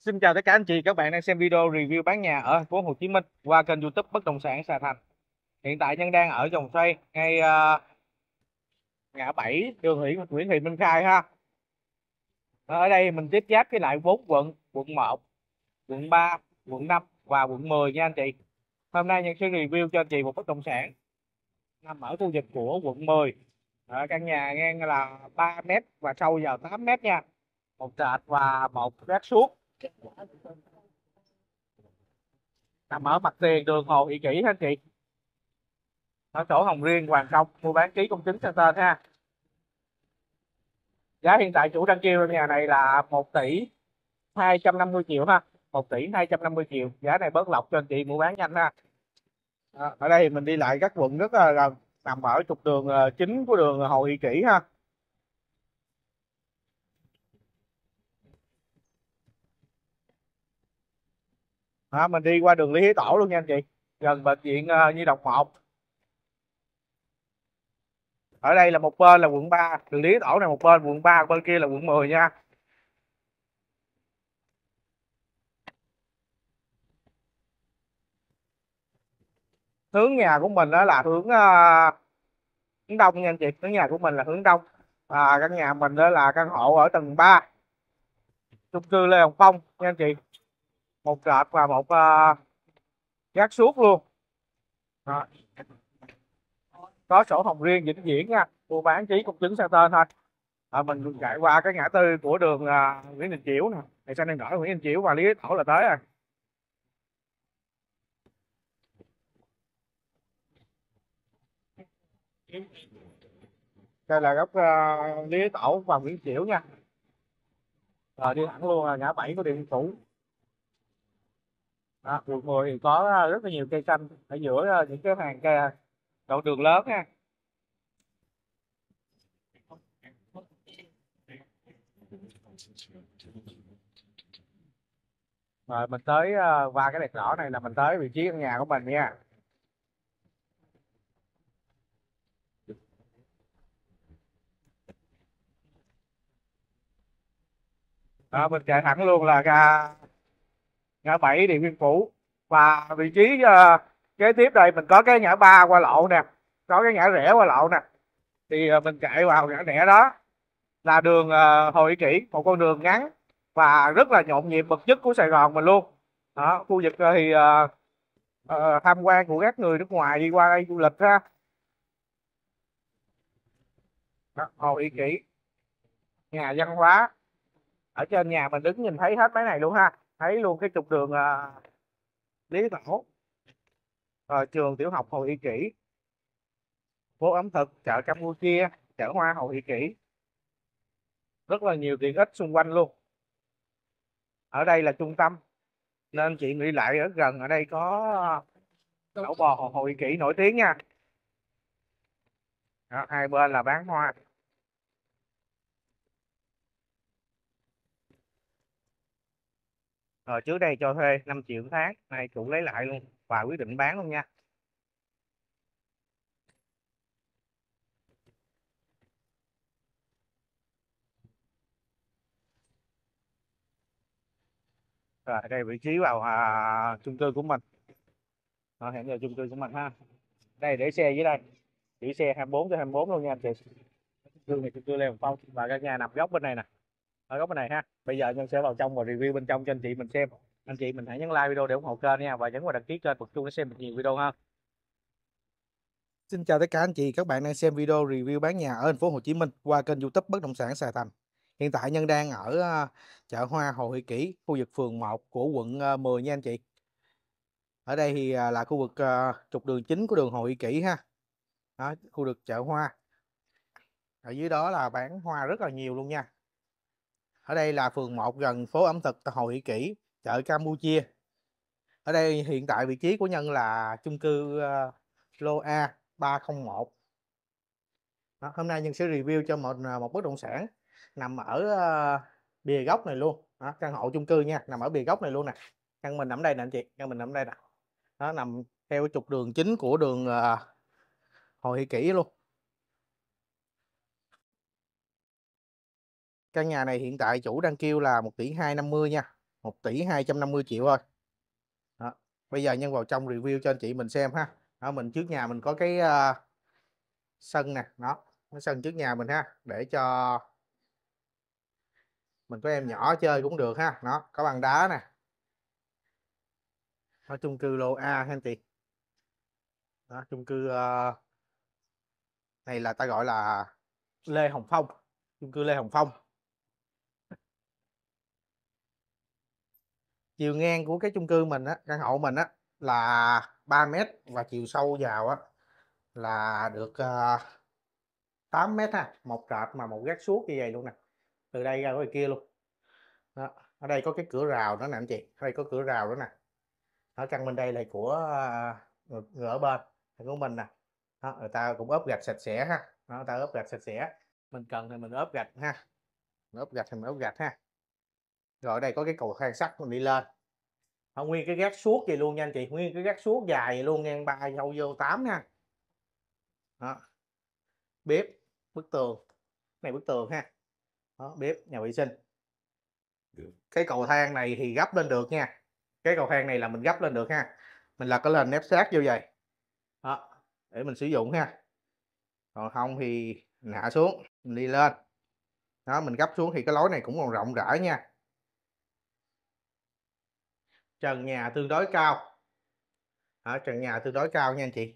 Xin chào tất cả anh chị, các bạn đang xem video review bán nhà ở thành phố Hồ Chí Minh qua kênh YouTube Bất động sản sài Thành. Hiện tại nhân đang ở vòng xoay ngay uh, ngã 7 đường Nguyễn Nguyễn Thị Minh Khai ha. Ở đây mình tiếp giáp với lại bốn quận, quận 1, quận 3, quận 5 và quận 10 nha anh chị. Hôm nay nhân sẽ review cho anh chị một bất động sản nằm ở khu vực của quận 10. Ở căn nhà ngang là 3 m và sâu vào 8 m nha. Một trệt và một gác suốt nằm ở mặt tiền đường hồ thị kỷ anh chị ở chỗ hồng riêng hoàng công mua bán ký công chứng sang tên ha giá hiện tại chủ đang kêu nhà này là 1 tỷ 250 triệu ha 1 tỷ 250 triệu giá này bớt lọc cho anh chị mua bán nhanh ha à, ở đây mình đi lại các quận rất là gần nằm ở trục đường ờ, chính của đường hồ thị kỷ ha à, mình đi qua đường Lý Hí Tổ luôn nha anh chị gần bệnh viện uh, Nhi Đồng 1 ở đây là một bên là quận 3 đường Lý Hí Tổ này một bên quận 3 bên kia là quận 10 nha hướng nhà của mình đó là hướng uh, hướng đông nha anh chị hướng nhà của mình là hướng đông và căn nhà mình đó là căn hộ ở tầng 3 chung cư Lê Hồng Phong nha anh chị một rạp và một uh, gác suốt luôn đó. có sổ hồng riêng vĩnh viễn nha mua bán chỉ công chứng sang tên thôi à, mình chạy qua cái ngã tư của đường uh, Nguyễn Đình Chiểu nè thì sang đây đổi Nguyễn Đình Chiểu và Lý Thổ là tới rồi đây là góc uh, Lý Tổ và Nguyễn Chiểu nha rồi đi thẳng luôn là ngã bảy của Điện Thủ đó, quận 10 thì có à, rất là nhiều cây xanh ở giữa à, những cái hàng cây à, đoạn đường lớn nha. rồi mình tới qua cái đèn đỏ này là mình tới vị trí căn nhà của mình nha đó mình chạy thẳng luôn là ra ngã bảy Điện Biên Phủ và vị trí uh, kế tiếp đây mình có cái ngã ba qua lộ nè có cái ngã rẽ qua lộ nè thì uh, mình chạy vào ngã rẽ đó là đường uh, Hồ Ý Kỷ một con đường ngắn và rất là nhộn nhịp bậc nhất của Sài Gòn mình luôn đó khu vực uh, thì uh, uh, tham quan của các người nước ngoài đi qua đây du lịch ha đó, Hồ Ý Kỷ nhà văn hóa ở trên nhà mình đứng nhìn thấy hết mấy này luôn ha thấy luôn cái trục đường à, Lý Tảo à, trường tiểu học Hồ Thị Kỷ phố ẩm thực chợ Campuchia chợ hoa Hồ Thị Kỷ rất là nhiều tiện ích xung quanh luôn ở đây là trung tâm nên chị nghĩ lại ở gần ở đây có lẩu bò Hồ Thị Kỷ nổi tiếng nha đó, hai bên là bán hoa hồi ờ, trước đây cho thuê 5 triệu tháng nay chủ lấy lại luôn và quyết định bán luôn nha rồi đây vị trí vào à, chung cư của mình đó, hẹn giờ chung cư của mình ha đây để xe dưới đây giữ xe 24 tới 24 luôn nha anh chị chung này chung cư Lê Phong và các nhà nằm góc bên này nè ở góc bên này ha bây giờ nhân sẽ vào trong và review bên trong cho anh chị mình xem anh chị mình hãy nhấn like video để ủng hộ kênh nha và nhấn vào đăng ký kênh bật chuông để xem được nhiều video hơn Xin chào tất cả anh chị, các bạn đang xem video review bán nhà ở thành phố Hồ Chí Minh qua kênh YouTube Bất động sản Sài Thành. Hiện tại Nhân đang ở à, chợ Hoa Hồ Huy Kỷ, khu vực phường 1 của quận 10 à, nha anh chị. Ở đây thì à, là khu vực trục đường chính của đường Hồ Huy Kỷ ha. Đó, khu vực chợ Hoa. Ở dưới đó là bán hoa rất là nhiều luôn nha ở đây là phường 1 gần phố ẩm thực Hồ Hỷ Kỷ chợ Campuchia ở đây hiện tại vị trí của Nhân là chung cư uh, lô A 301 Đó, hôm nay Nhân sẽ review cho một ờ, một bất động sản nằm ở uh, bìa góc này luôn Đó, căn hộ chung cư nha nằm ở bìa góc này luôn nè căn mình nằm đây nè anh chị căn mình nằm đây nè nó nằm theo trục đường chính của đường uh, Hồ Thị Kỷ luôn Căn nhà này hiện tại chủ đang kêu là 1 tỷ 250 nha. 1 tỷ 250 triệu thôi. Đó. Bây giờ nhân vào trong review cho anh chị mình xem ha. ở mình trước nhà mình có cái uh, sân nè, nó sân trước nhà mình ha, để cho mình có em nhỏ chơi cũng được ha. nó có bằng đá nè. Ở chung cư lô A ha anh chị. Đó, chung cư uh, này là ta gọi là Lê Hồng Phong, chung cư Lê Hồng Phong. chiều ngang của cái chung cư mình á căn hộ mình á là 3 mét và chiều sâu vào á là được uh, ờ, 8 mét ha một trệt mà một gác suốt như vậy luôn nè từ đây ra ngoài kia luôn đó. ở đây có cái cửa rào nữa nè anh chị ở đây có cửa rào nữa nè ở căn bên đây là của uh, người ở bên của mình nè đó, người ta cũng ốp gạch sạch sẽ ha đó, người ta ốp gạch sạch sẽ mình cần thì mình ốp gạch ha mình ốp gạch thì mình ốp gạch ha rồi ở đây có cái cầu thang sắt mình đi lên à, nguyên cái gác suốt vậy luôn nha anh chị nguyên cái gác suốt dài luôn ngang ba nhau vô tám nha đó. bếp bức tường này bức tường ha đó, bếp nhà vệ sinh cái cầu thang này thì gấp lên được nha cái cầu thang này là mình gấp lên được ha mình là có lên nếp sát vô vậy đó, để mình sử dụng ha còn không thì hạ xuống mình đi lên đó mình gấp xuống thì cái lối này cũng còn rộng rãi nha trần nhà tương đối cao đó, trần nhà tương đối cao nha anh chị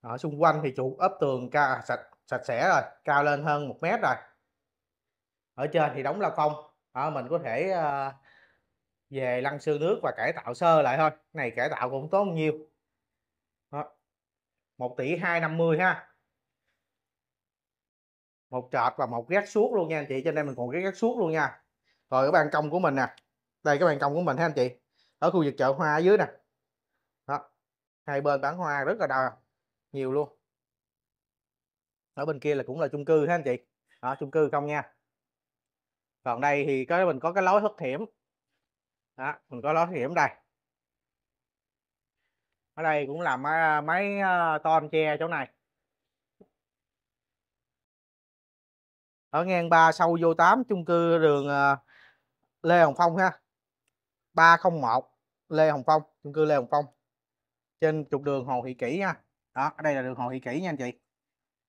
ở xung quanh thì chủ ốp tường ca, à, sạch sạch sẽ rồi cao lên hơn một mét rồi ở trên thì đóng la phong đó, mình có thể uh, về lăn xương nước và cải tạo sơ lại thôi này cải tạo cũng tốn nhiêu đó. 1 tỷ 250 ha một trệt và một gác suốt luôn nha anh chị cho nên mình còn cái gác suốt luôn nha rồi cái ban công của mình nè đây cái ban công của mình thấy anh chị ở khu vực chợ hoa ở dưới nè đó hai bên bán hoa rất là đào nhiều luôn ở bên kia là cũng là chung cư ha anh chị ở chung cư không nha còn đây thì cái mình có cái lối thoát hiểm đó mình có lối thoát hiểm đây ở đây cũng làm máy, máy ờ, ton che chỗ này ở ngang ba sâu vô 8 chung cư đường ờ, Lê Hồng Phong ha 301 Lê Hồng Phong chung cư Lê Hồng Phong trên trục đường Hồ Thị Kỷ nha đó ở đây là đường Hồ Thị Kỷ nha anh chị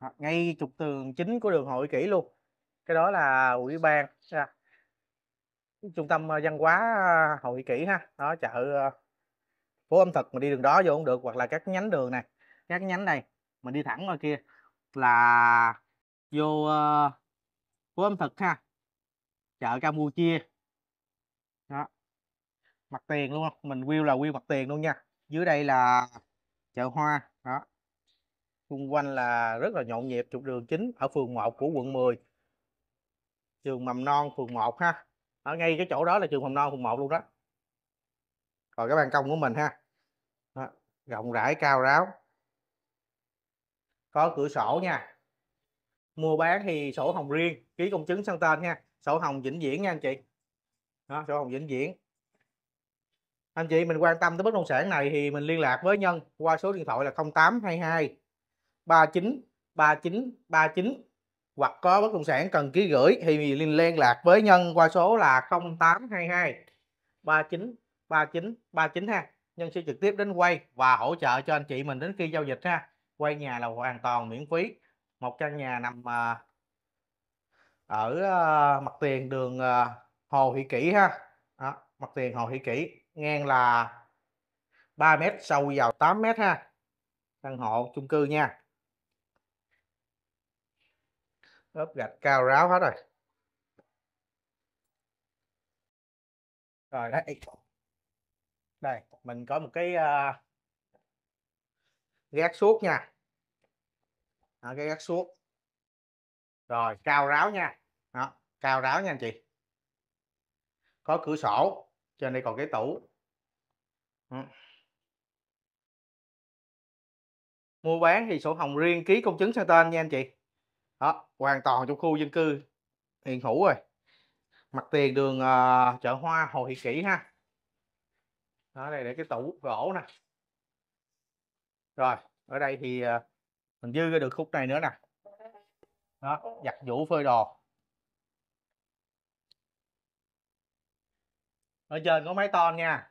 đó, ngay trục tường chính của đường Hồ Thị Kỷ luôn cái đó là ủy ban à, trung tâm ờ, văn hóa ờ, Hồ Thị Kỷ ha đó chợ ờ, phố ẩm thực mà đi đường đó vô cũng được hoặc là các nhánh đường này các nhánh này mình đi thẳng qua kia là vô uh, phố ẩm thực ha chợ Campuchia mặt tiền luôn mình view là view mặt tiền luôn nha dưới đây là chợ hoa đó xung quanh là rất là nhộn nhịp trục đường chính ở phường 1 của quận 10 trường mầm non phường 1 ha ở ngay cái chỗ đó là trường mầm non phường 1 luôn đó rồi cái ban công của mình ha đó. rộng rãi cao ráo có cửa sổ nha mua bán thì sổ hồng riêng ký công chứng sang tên nha sổ hồng vĩnh viễn nha anh chị đó, sổ hồng vĩnh viễn anh chị mình quan tâm tới bất động sản này thì mình liên lạc với nhân qua số điện thoại là 0822 39 39 39 hoặc có bất động sản cần ký gửi thì liên liên lạc với nhân qua số là 0822 39 39 39 ha nhân sẽ trực tiếp đến quay và hỗ trợ cho anh chị mình đến khi giao dịch ha quay nhà là hoàn toàn miễn phí một căn nhà nằm à, ở à, mặt tiền đường à, Hồ Thị Kỷ ha đó, mặt tiền Hồ Thị Kỷ ngang là 3 mét sâu vào 8 mét ha căn hộ chung cư nha ốp gạch cao ráo hết rồi rồi đấy đây mình có một cái uh, gác suốt nha đó, cái gác suốt rồi cao ráo nha đó, cao ráo nha anh chị có cửa sổ trên đây còn cái tủ mua bán thì sổ hồng riêng ký công chứng sang tên nha anh chị đó hoàn toàn trong khu dân cư hiện hữu rồi mặt tiền đường uh, chợ hoa hồ thị kỷ ha đó đây để cái tủ gỗ nè rồi ở đây thì uh, mình dư ra được khúc này nữa nè đó giặt vũ phơi đồ ở trên có máy ton nha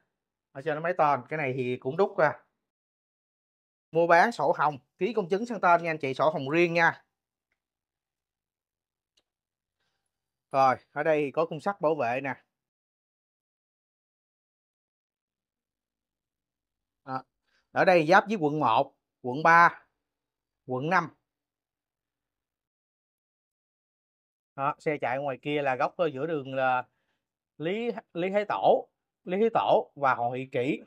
ở trên nó mấy tên cái này thì cũng đúc ra mua bán sổ hồng ký công chứng sang tên nha anh chị sổ hồng riêng nha rồi ở đây thì có khung sắt bảo vệ nè à, ở đây giáp với quận 1 quận 3 quận 5 đó, xe chạy ngoài kia là góc giữa đường là lý lý thái tổ Lý Hí Tổ và Hồ Thị Kỷ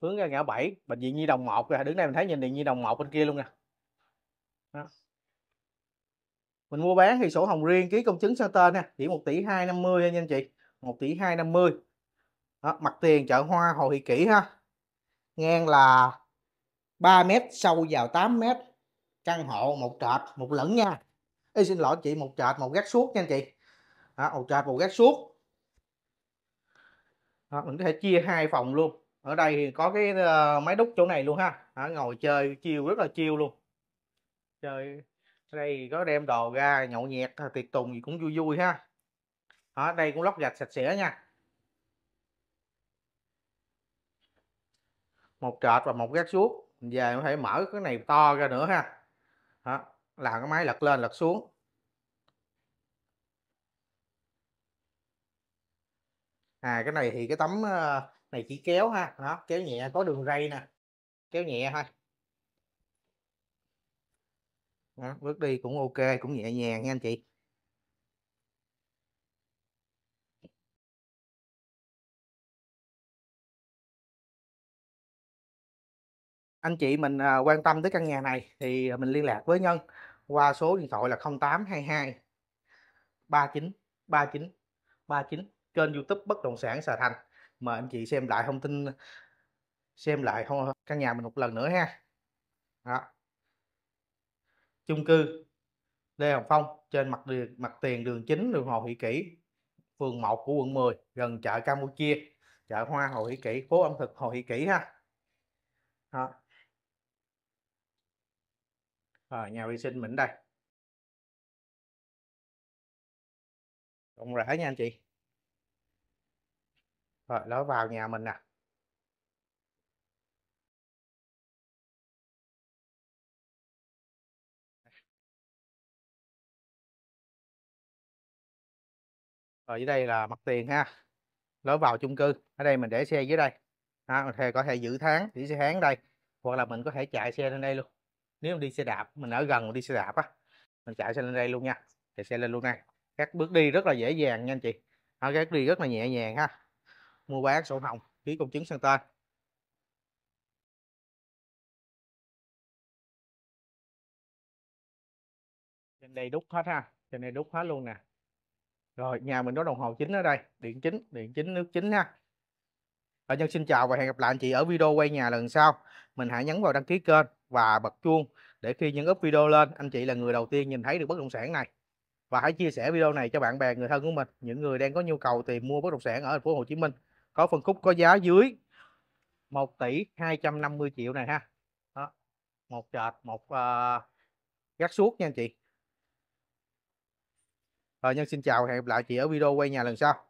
hướng ra ngã 7 bệnh viện Nhi đồng 1 rồi đứng đây mình thấy nhìn điện Nhi đồng 1 bên kia luôn nè mình mua bán thì sổ hồng riêng ký công chứng sang tên nè chỉ 1 tỷ 250 nha anh chị 1 tỷ 250 đó, mặt tiền chợ hoa Hồ Thị Kỷ ha ngang là 3 mét sâu vào 8 mét căn hộ một trệt một lẫn nha Ê, xin lỗi chị một trệt một gác suốt nha anh chị đó, một trệt một gác suốt đó, mình có thể chia hai phòng luôn ở đây thì có cái uh, máy đúc chỗ này luôn ha đó, ngồi chơi chiêu rất là chiêu luôn chơi đây có đem đồ ra nhậu nhẹt ờ, tiệc tùng gì cũng vui vui ha ở đây cũng lóc gạch sạch sẽ nha một trệt và một gác xuống về có thể mở cái này to ra nữa ha đó, làm cái máy lật lên lật xuống à cái này thì cái tấm ờ, này chỉ kéo ha nó kéo nhẹ có đường ray nè kéo nhẹ thôi đó, bước đi cũng ok cũng nhẹ nhàng nha anh chị anh chị mình ờ, quan tâm tới căn nhà này thì mình liên lạc với Nhân qua số điện thoại là 0822 39 39 39 kênh youtube bất động sản Sà Thành mà anh chị xem lại thông tin xem lại không căn nhà mình một lần nữa ha đó chung cư Lê Hồng Phong trên mặt đường, mặt tiền đường chính đường Hồ Thị Kỷ phường 1 của quận 10 gần chợ Campuchia chợ Hoa Hồ Thị Kỷ phố ẩm thực Hồ Thị Kỷ ha đó. Rồi, nhà vệ sinh mình đây rộng rãi nha anh chị rồi lối vào nhà mình nè rồi dưới đây là mặt tiền ha lối vào chung cư ở đây mình để xe dưới đây ha mình có thể giữ tháng giữ xe tháng đây hoặc là mình có thể chạy xe lên đây luôn nếu mình đi xe đạp mình ở gần mình đi xe đạp á mình chạy xe lên đây luôn nha chạy xe lên luôn này các bước đi rất là dễ dàng nha anh chị các bước đi rất là nhẹ nhàng ha mua bán sổ hồng ký công chứng sang tên trên đây đúc hết ha trên đây đúc hết luôn nè rồi nhà mình có đồng hồ chính ở đây điện chính điện chính nước chính ha ở nhân xin chào và hẹn gặp lại anh chị ở video quay nhà lần sau mình hãy nhấn vào đăng ký kênh và bật chuông để khi những up video lên anh chị là người đầu tiên nhìn thấy được bất động sản này và hãy chia sẻ video này cho bạn bè người thân của mình những người đang có nhu cầu tìm mua bất động sản ở thành phố Hồ Chí Minh có phân khúc có giá dưới 1 tỷ 250 triệu này ha đó. một trệt một uh, gác suốt nha anh chị rồi nhân xin chào hẹn gặp lại chị ở video quay nhà lần sau